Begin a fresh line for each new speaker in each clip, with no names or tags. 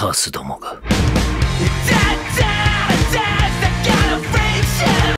カースどもが。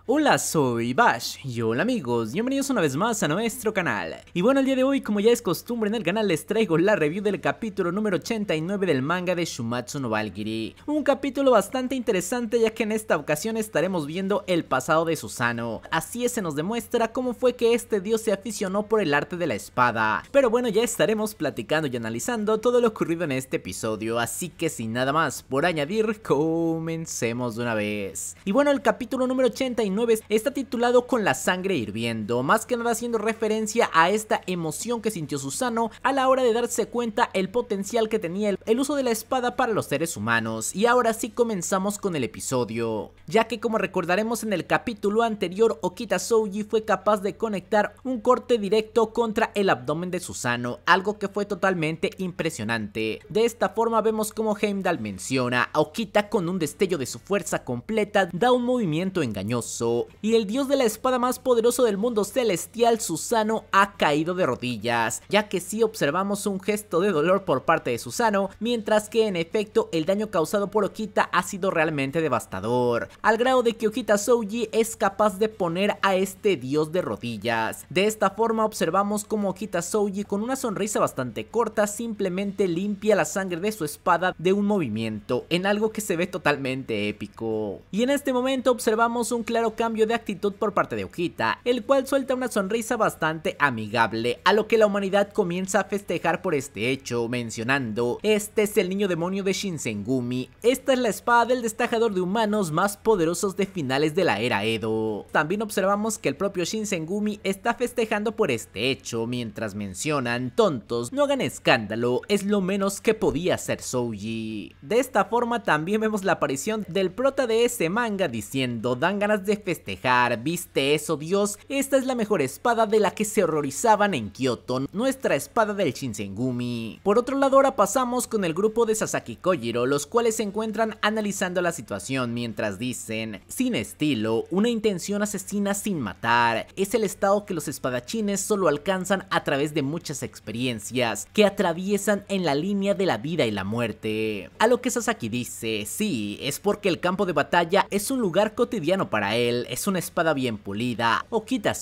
Hola, soy Bash y hola amigos, bienvenidos una vez más a nuestro canal. Y bueno, el día de hoy, como ya es costumbre en el canal, les traigo la review del capítulo número 89 del manga de Shumatsu no Valkyrie. Un capítulo bastante interesante ya que en esta ocasión estaremos viendo el pasado de Susano. Así es, se nos demuestra cómo fue que este dios se aficionó por el arte de la espada. Pero bueno, ya estaremos platicando y analizando todo lo ocurrido en este episodio, así que sin nada más por añadir, comencemos de una vez. Y bueno, el capítulo número 89 está titulado Con la sangre hirviendo, más que nada haciendo referencia a esta emoción que sintió Susano a la hora de darse cuenta el potencial que tenía el uso de la espada para los seres humanos. Y ahora sí comenzamos con el episodio, ya que como recordaremos en el capítulo anterior, Okita Souji fue capaz de conectar un corte directo contra el abdomen de Susano, algo que fue totalmente impresionante. De esta forma vemos como Heimdall menciona a Okita con un destello de su fuerza completa da un movimiento engañoso y el dios de la espada más poderoso del mundo celestial, Susano, ha caído de rodillas, ya que sí observamos un gesto de dolor por parte de Susano, mientras que en efecto el daño causado por Okita ha sido realmente devastador, al grado de que Okita Souji es capaz de poner a este dios de rodillas. De esta forma observamos como Okita Souji con una sonrisa bastante corta simplemente limpia la sangre de su espada de un movimiento, en algo que se ve totalmente épico. Y en este momento observamos un claro cambio de actitud por parte de Ujita, el cual suelta una sonrisa bastante amigable, a lo que la humanidad comienza a festejar por este hecho, mencionando, este es el niño demonio de Shinsengumi, esta es la espada del destajador de humanos más poderosos de finales de la era Edo. También observamos que el propio Shinsengumi está festejando por este hecho, mientras mencionan, tontos, no hagan escándalo, es lo menos que podía hacer Souji. De esta forma también vemos la aparición del prota de ese manga diciendo, dan ganas de festejar, ¿viste eso Dios? Esta es la mejor espada de la que se horrorizaban en Kyoto, nuestra espada del Shinsengumi. Por otro lado ahora pasamos con el grupo de Sasaki Kojiro, los cuales se encuentran analizando la situación mientras dicen, sin estilo, una intención asesina sin matar, es el estado que los espadachines solo alcanzan a través de muchas experiencias que atraviesan en la línea de la vida y la muerte. A lo que Sasaki dice, sí, es porque el campo de batalla es un lugar cotidiano para él, es una espada bien pulida o Kita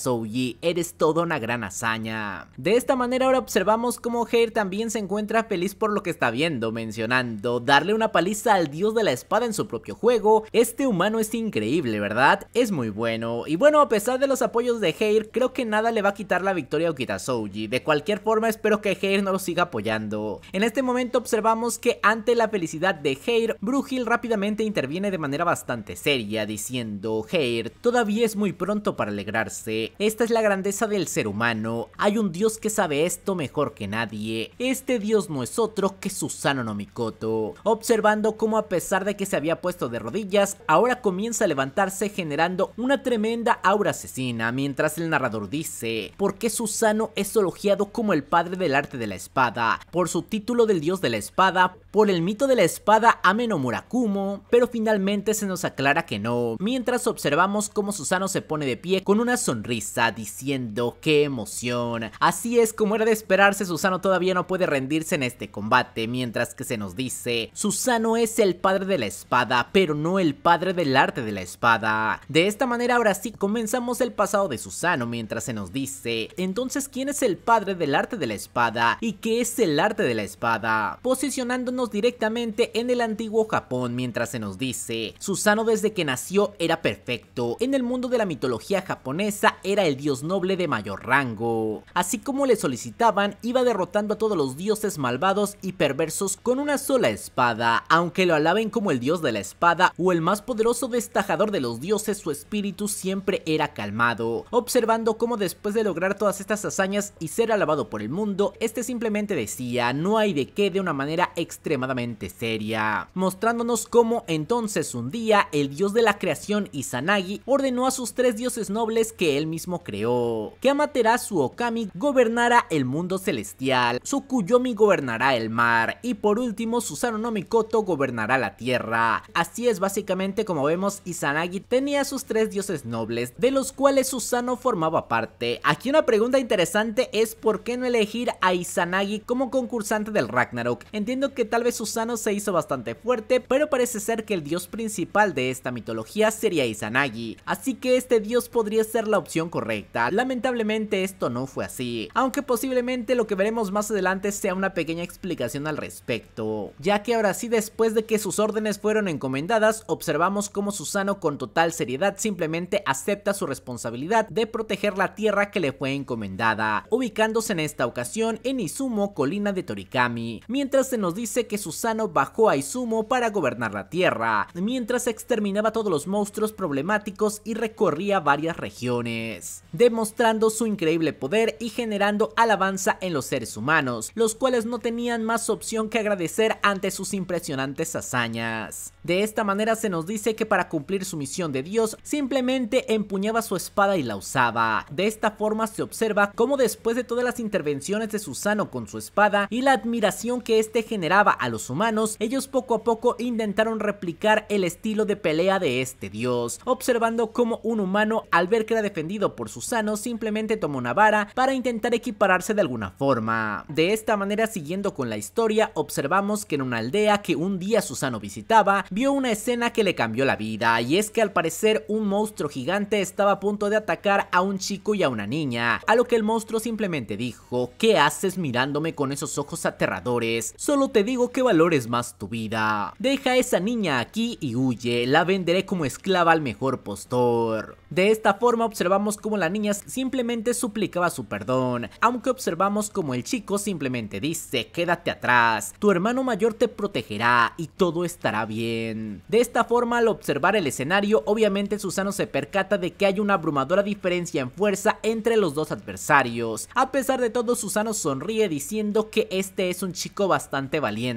eres toda una gran hazaña. De esta manera ahora observamos cómo Heir también se encuentra feliz por lo que está viendo, mencionando darle una paliza al dios de la espada en su propio juego, este humano es increíble, ¿verdad? Es muy bueno, y bueno, a pesar de los apoyos de Heir, creo que nada le va a quitar la victoria a Soji. de cualquier forma espero que Heir no lo siga apoyando. En este momento observamos que ante la felicidad de Heir, Brugil rápidamente interviene de manera bastante seria, diciendo, Heir, todavía es muy pronto para alegrarse. Esta es la grandeza del ser humano. Hay un dios que sabe esto mejor que nadie. Este dios no es otro que Susano no Mikoto. Observando cómo a pesar de que se había puesto de rodillas, ahora comienza a levantarse generando una tremenda aura asesina, mientras el narrador dice, ¿por qué Susano es elogiado como el padre del arte de la espada? Por su título del dios de la espada, por el mito de la espada Ameno Murakumo, pero finalmente se nos aclara que no, mientras observamos cómo Susano se pone de pie con una sonrisa diciendo qué emoción. Así es como era de esperarse, Susano todavía no puede rendirse en este combate, mientras que se nos dice, Susano es el padre de la espada, pero no el padre del arte de la espada. De esta manera ahora sí comenzamos el pasado de Susano mientras se nos dice, entonces ¿quién es el padre del arte de la espada y qué es el arte de la espada? Posicionándonos directamente en el antiguo Japón mientras se nos dice, Susano desde que nació era perfecto, en el mundo de la mitología japonesa era el dios noble de mayor rango, así como le solicitaban iba derrotando a todos los dioses malvados y perversos con una sola espada, aunque lo alaben como el dios de la espada o el más poderoso destajador de los dioses, su espíritu siempre era calmado, observando cómo después de lograr todas estas hazañas y ser alabado por el mundo, este simplemente decía, no hay de qué de una manera extrema extremadamente seria, mostrándonos cómo entonces un día el dios de la creación Izanagi ordenó a sus tres dioses nobles que él mismo creó, que Amaterasu Okami gobernara el mundo celestial, Tsukuyomi gobernará el mar y por último Susano no Mikoto gobernará la tierra. Así es básicamente como vemos Izanagi tenía sus tres dioses nobles, de los cuales Susano formaba parte. Aquí una pregunta interesante es por qué no elegir a Izanagi como concursante del Ragnarok. Entiendo que tal Susano se hizo bastante fuerte, pero parece ser que el dios principal de esta mitología sería Izanagi, así que este dios podría ser la opción correcta. Lamentablemente esto no fue así, aunque posiblemente lo que veremos más adelante sea una pequeña explicación al respecto, ya que ahora sí después de que sus órdenes fueron encomendadas, observamos cómo Susano con total seriedad simplemente acepta su responsabilidad de proteger la tierra que le fue encomendada, ubicándose en esta ocasión en Izumo, colina de Torikami, mientras se nos dice que que Susano bajó a Izumo para gobernar la tierra, mientras exterminaba todos los monstruos problemáticos y recorría varias regiones, demostrando su increíble poder y generando alabanza en los seres humanos, los cuales no tenían más opción que agradecer ante sus impresionantes hazañas. De esta manera se nos dice que para cumplir su misión de Dios, simplemente empuñaba su espada y la usaba. De esta forma se observa cómo después de todas las intervenciones de Susano con su espada y la admiración que éste generaba a los humanos, ellos poco a poco intentaron replicar el estilo de pelea de este dios, observando cómo un humano al ver que era defendido por Susano simplemente tomó una vara para intentar equipararse de alguna forma. De esta manera siguiendo con la historia observamos que en una aldea que un día Susano visitaba vio una escena que le cambió la vida y es que al parecer un monstruo gigante estaba a punto de atacar a un chico y a una niña, a lo que el monstruo simplemente dijo, ¿qué haces mirándome con esos ojos aterradores? Solo te digo que valores más tu vida. Deja a esa niña aquí y huye, la venderé como esclava al mejor postor. De esta forma observamos como la niña simplemente suplicaba su perdón, aunque observamos como el chico simplemente dice, quédate atrás, tu hermano mayor te protegerá y todo estará bien. De esta forma al observar el escenario, obviamente Susano se percata de que hay una abrumadora diferencia en fuerza entre los dos adversarios. A pesar de todo, Susano sonríe diciendo que este es un chico bastante valiente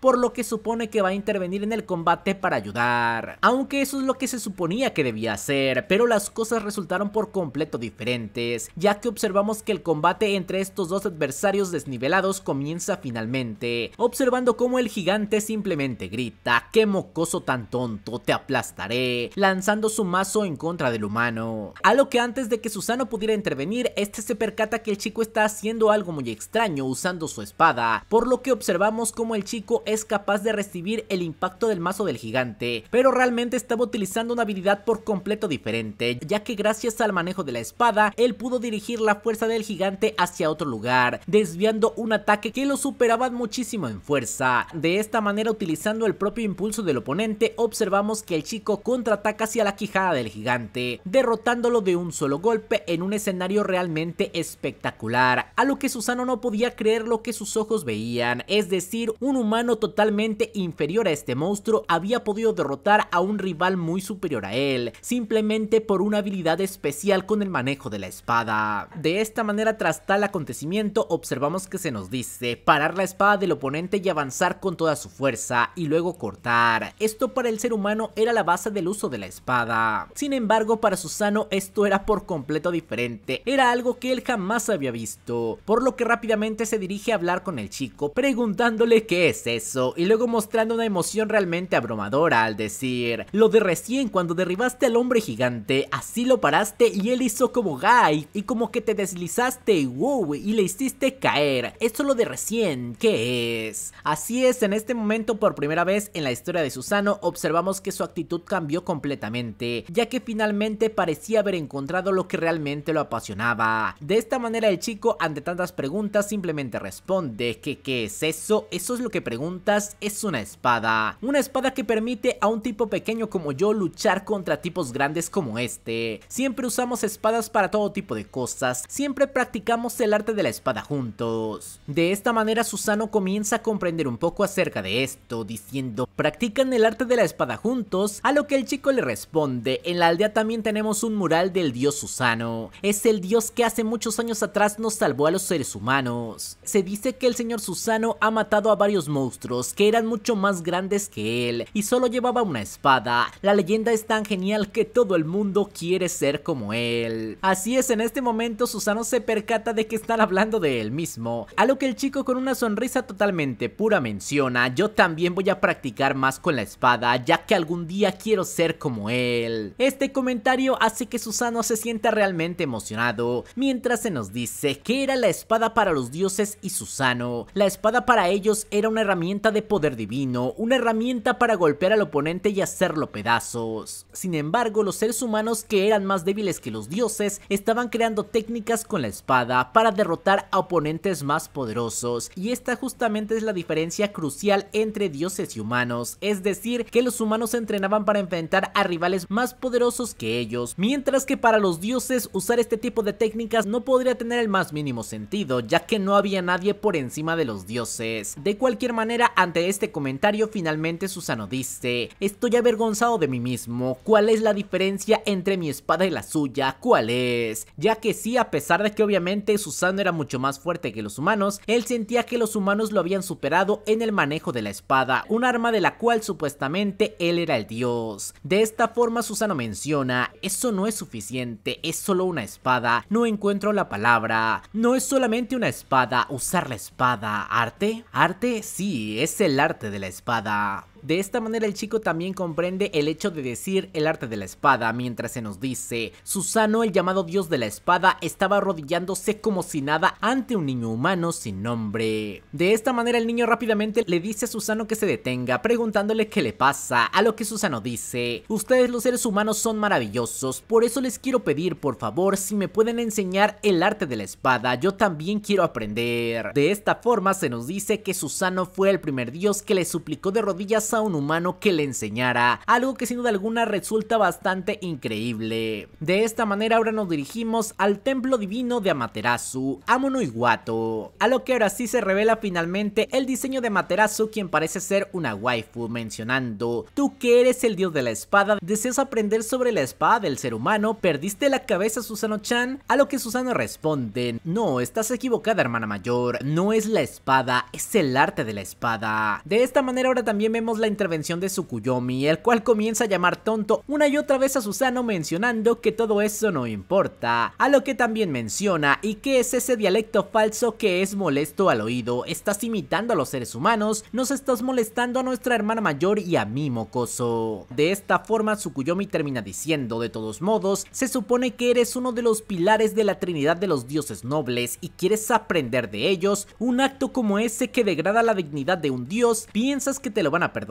por lo que supone que va a intervenir en el combate para ayudar. Aunque eso es lo que se suponía que debía hacer, pero las cosas resultaron por completo diferentes, ya que observamos que el combate entre estos dos adversarios desnivelados comienza finalmente, observando cómo el gigante simplemente grita, qué mocoso tan tonto, te aplastaré, lanzando su mazo en contra del humano. A lo que antes de que Susano pudiera intervenir, este se percata que el chico está haciendo algo muy extraño usando su espada, por lo que observamos cómo el chico es capaz de recibir el impacto del mazo del gigante, pero realmente estaba utilizando una habilidad por completo diferente, ya que gracias al manejo de la espada, él pudo dirigir la fuerza del gigante hacia otro lugar, desviando un ataque que lo superaba muchísimo en fuerza. De esta manera, utilizando el propio impulso del oponente, observamos que el chico contraataca hacia la quijada del gigante, derrotándolo de un solo golpe en un escenario realmente espectacular, a lo que Susano no podía creer lo que sus ojos veían, es decir, un humano totalmente inferior a este monstruo había podido derrotar a un rival muy superior a él, simplemente por una habilidad especial con el manejo de la espada. De esta manera, tras tal acontecimiento, observamos que se nos dice parar la espada del oponente y avanzar con toda su fuerza, y luego cortar. Esto para el ser humano era la base del uso de la espada. Sin embargo, para Susano esto era por completo diferente, era algo que él jamás había visto, por lo que rápidamente se dirige a hablar con el chico, preguntándole qué ¿qué es eso? Y luego mostrando una emoción realmente abrumadora al decir, lo de recién cuando derribaste al hombre gigante, así lo paraste y él hizo como Guy y como que te deslizaste y wow y le hiciste caer. Eso lo de recién, ¿qué es? Así es, en este momento por primera vez en la historia de Susano observamos que su actitud cambió completamente, ya que finalmente parecía haber encontrado lo que realmente lo apasionaba. De esta manera el chico ante tantas preguntas simplemente responde que ¿qué es eso? Eso es que preguntas es una espada. Una espada que permite a un tipo pequeño como yo luchar contra tipos grandes como este. Siempre usamos espadas para todo tipo de cosas, siempre practicamos el arte de la espada juntos. De esta manera Susano comienza a comprender un poco acerca de esto, diciendo, practican el arte de la espada juntos, a lo que el chico le responde, en la aldea también tenemos un mural del dios Susano. Es el dios que hace muchos años atrás nos salvó a los seres humanos. Se dice que el señor Susano ha matado a varios monstruos que eran mucho más grandes que él y solo llevaba una espada. La leyenda es tan genial que todo el mundo quiere ser como él. Así es, en este momento Susano se percata de que están hablando de él mismo, a lo que el chico con una sonrisa totalmente pura menciona, yo también voy a practicar más con la espada ya que algún día quiero ser como él. Este comentario hace que Susano se sienta realmente emocionado, mientras se nos dice que era la espada para los dioses y Susano. La espada para ellos era una herramienta de poder divino, una herramienta para golpear al oponente y hacerlo pedazos. Sin embargo, los seres humanos que eran más débiles que los dioses estaban creando técnicas con la espada para derrotar a oponentes más poderosos y esta justamente es la diferencia crucial entre dioses y humanos, es decir, que los humanos se entrenaban para enfrentar a rivales más poderosos que ellos, mientras que para los dioses usar este tipo de técnicas no podría tener el más mínimo sentido, ya que no había nadie por encima de los dioses. De cualquier cualquier manera, ante este comentario, finalmente Susano dice, estoy avergonzado de mí mismo, ¿cuál es la diferencia entre mi espada y la suya? ¿Cuál es? Ya que sí, a pesar de que obviamente Susano era mucho más fuerte que los humanos, él sentía que los humanos lo habían superado en el manejo de la espada, un arma de la cual supuestamente él era el dios. De esta forma Susano menciona, eso no es suficiente, es solo una espada, no encuentro la palabra, no es solamente una espada, usar la espada, arte, arte, sí, es el arte de la espada, de esta manera el chico también comprende el hecho de decir el arte de la espada, mientras se nos dice, Susano, el llamado dios de la espada, estaba arrodillándose como si nada ante un niño humano sin nombre. De esta manera el niño rápidamente le dice a Susano que se detenga, preguntándole qué le pasa, a lo que Susano dice, ustedes los seres humanos son maravillosos, por eso les quiero pedir por favor si me pueden enseñar el arte de la espada, yo también quiero aprender. De esta forma se nos dice que Susano fue el primer dios que le suplicó de rodillas a a un humano que le enseñara, algo que sin duda alguna resulta bastante increíble. De esta manera ahora nos dirigimos al templo divino de Amaterasu, Amono Iwato, a lo que ahora sí se revela finalmente el diseño de Amaterasu quien parece ser una waifu mencionando, tú que eres el dios de la espada, deseas aprender sobre la espada del ser humano, perdiste la cabeza Susano-chan, a lo que Susano responde, no, estás equivocada hermana mayor, no es la espada, es el arte de la espada. De esta manera ahora también vemos la intervención de Sukuyomi, el cual comienza a llamar tonto una y otra vez a Susano mencionando que todo eso no importa, a lo que también menciona y que es ese dialecto falso que es molesto al oído, estás imitando a los seres humanos, nos estás molestando a nuestra hermana mayor y a mí mocoso. De esta forma Sukuyomi termina diciendo, de todos modos, se supone que eres uno de los pilares de la trinidad de los dioses nobles y quieres aprender de ellos, un acto como ese que degrada la dignidad de un dios, piensas que te lo van a perder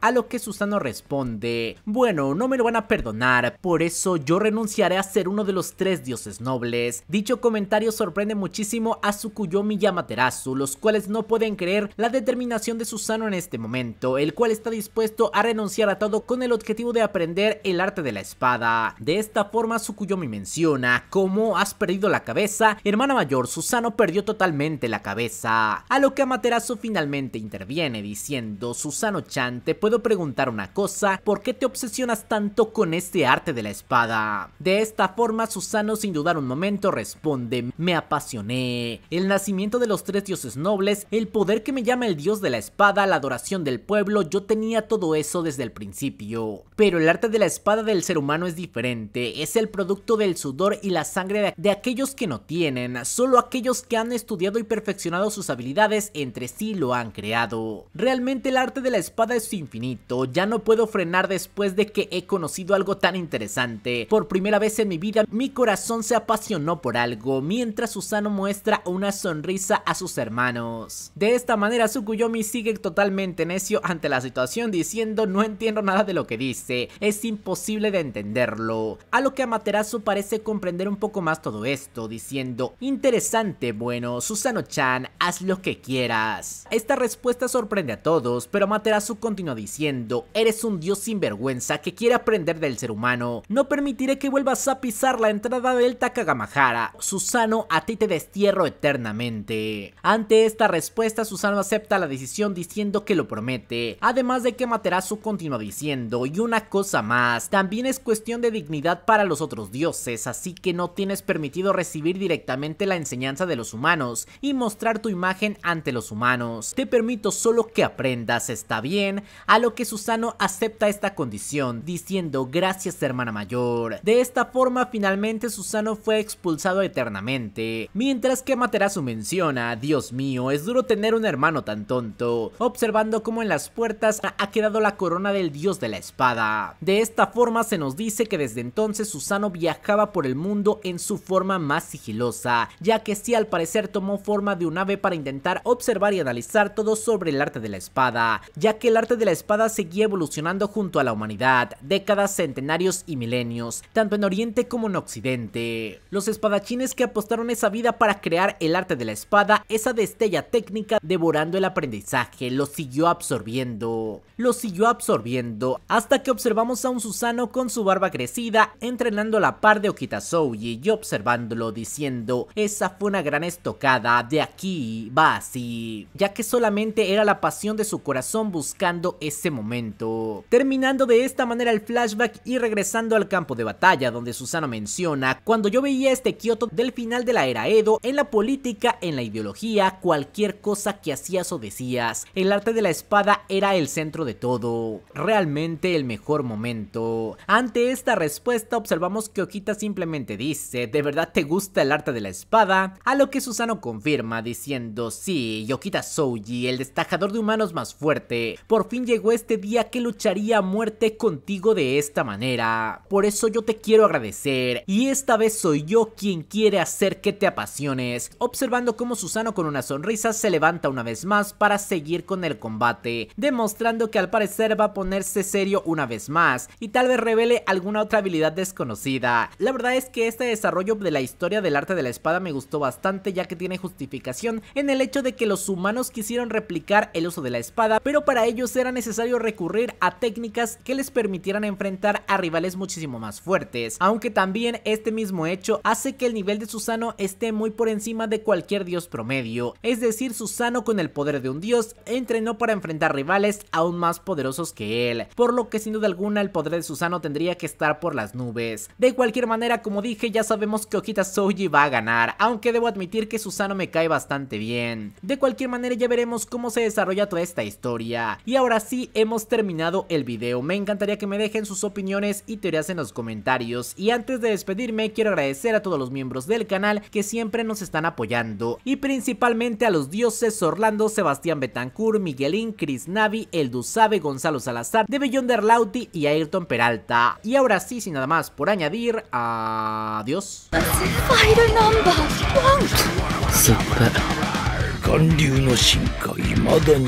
a lo que Susano responde, bueno, no me lo van a perdonar, por eso yo renunciaré a ser uno de los tres dioses nobles. Dicho comentario sorprende muchísimo a Tsukuyomi y Amaterasu, los cuales no pueden creer la determinación de Susano en este momento, el cual está dispuesto a renunciar a todo con el objetivo de aprender el arte de la espada. De esta forma Tsukuyomi menciona, ¿cómo has perdido la cabeza? Hermana mayor, Susano perdió totalmente la cabeza. A lo que Amaterasu finalmente interviene diciendo, susano te puedo preguntar una cosa, ¿por qué te obsesionas tanto con este arte de la espada? De esta forma, Susano sin dudar un momento responde, me apasioné. El nacimiento de los tres dioses nobles, el poder que me llama el dios de la espada, la adoración del pueblo, yo tenía todo eso desde el principio. Pero el arte de la espada del ser humano es diferente, es el producto del sudor y la sangre de aquellos que no tienen, solo aquellos que han estudiado y perfeccionado sus habilidades entre sí lo han creado. Realmente el arte de la espada es infinito, ya no puedo frenar después de que he conocido algo tan interesante. Por primera vez en mi vida, mi corazón se apasionó por algo, mientras Susano muestra una sonrisa a sus hermanos. De esta manera, Sukuyomi sigue totalmente necio ante la situación, diciendo no entiendo nada de lo que dice, es imposible de entenderlo. A lo que Amaterasu parece comprender un poco más todo esto, diciendo, interesante, bueno, Susano-chan, haz lo que quieras. Esta respuesta sorprende a todos, pero Amaterasu continúa diciendo, eres un dios sin vergüenza que quiere aprender del ser humano. No permitiré que vuelvas a pisar la entrada del Takagamahara. Susano, a ti te destierro eternamente. Ante esta respuesta, Susano acepta la decisión diciendo que lo promete. Además de que su continúa diciendo, y una cosa más, también es cuestión de dignidad para los otros dioses, así que no tienes permitido recibir directamente la enseñanza de los humanos y mostrar tu imagen ante los humanos. Te permito solo que aprendas, está bien a lo que Susano acepta esta condición, diciendo gracias hermana mayor. De esta forma finalmente Susano fue expulsado eternamente, mientras que Materasu menciona, Dios mío, es duro tener un hermano tan tonto, observando cómo en las puertas ha quedado la corona del dios de la espada. De esta forma se nos dice que desde entonces Susano viajaba por el mundo en su forma más sigilosa, ya que sí al parecer tomó forma de un ave para intentar observar y analizar todo sobre el arte de la espada, ya que la arte de la espada seguía evolucionando junto a la humanidad, décadas, centenarios y milenios, tanto en Oriente como en Occidente. Los espadachines que apostaron esa vida para crear el arte de la espada, esa destella técnica devorando el aprendizaje, lo siguió absorbiendo, lo siguió absorbiendo, hasta que observamos a un Susano con su barba crecida entrenando a la par de Okitazoji y observándolo diciendo, esa fue una gran estocada, de aquí va así, ya que solamente era la pasión de su corazón buscar ese momento. Terminando de esta manera el flashback y regresando al campo de batalla donde Susano menciona, cuando yo veía este Kyoto del final de la era Edo, en la política, en la ideología, cualquier cosa que hacías o decías, el arte de la espada era el centro de todo, realmente el mejor momento. Ante esta respuesta observamos que Okita simplemente dice, ¿de verdad te gusta el arte de la espada? A lo que Susano confirma diciendo, sí, Yokita Souji, el destajador de humanos más fuerte, por por fin llegó este día que lucharía a muerte contigo de esta manera. Por eso yo te quiero agradecer y esta vez soy yo quien quiere hacer que te apasiones. Observando cómo Susano con una sonrisa se levanta una vez más para seguir con el combate, demostrando que al parecer va a ponerse serio una vez más y tal vez revele alguna otra habilidad desconocida. La verdad es que este desarrollo de la historia del arte de la espada me gustó bastante ya que tiene justificación en el hecho de que los humanos quisieron replicar el uso de la espada, pero para ello Será era necesario recurrir a técnicas que les permitieran enfrentar a rivales muchísimo más fuertes, aunque también este mismo hecho hace que el nivel de Susano esté muy por encima de cualquier dios promedio, es decir, Susano con el poder de un dios entrenó para enfrentar rivales aún más poderosos que él, por lo que sin duda alguna el poder de Susano tendría que estar por las nubes. De cualquier manera, como dije, ya sabemos que Okita Soji va a ganar, aunque debo admitir que Susano me cae bastante bien. De cualquier manera ya veremos cómo se desarrolla toda esta historia. Y ahora sí hemos terminado el video, me encantaría que me dejen sus opiniones y teorías en los comentarios. Y antes de despedirme quiero agradecer a todos los miembros del canal que siempre nos están apoyando. Y principalmente a los dioses Orlando, Sebastián Betancourt, Miguelín, Chris Navi, Eldu Sabe, Gonzalo Salazar, De Lauti y Ayrton Peralta. Y ahora sí, sin nada más por añadir, adiós.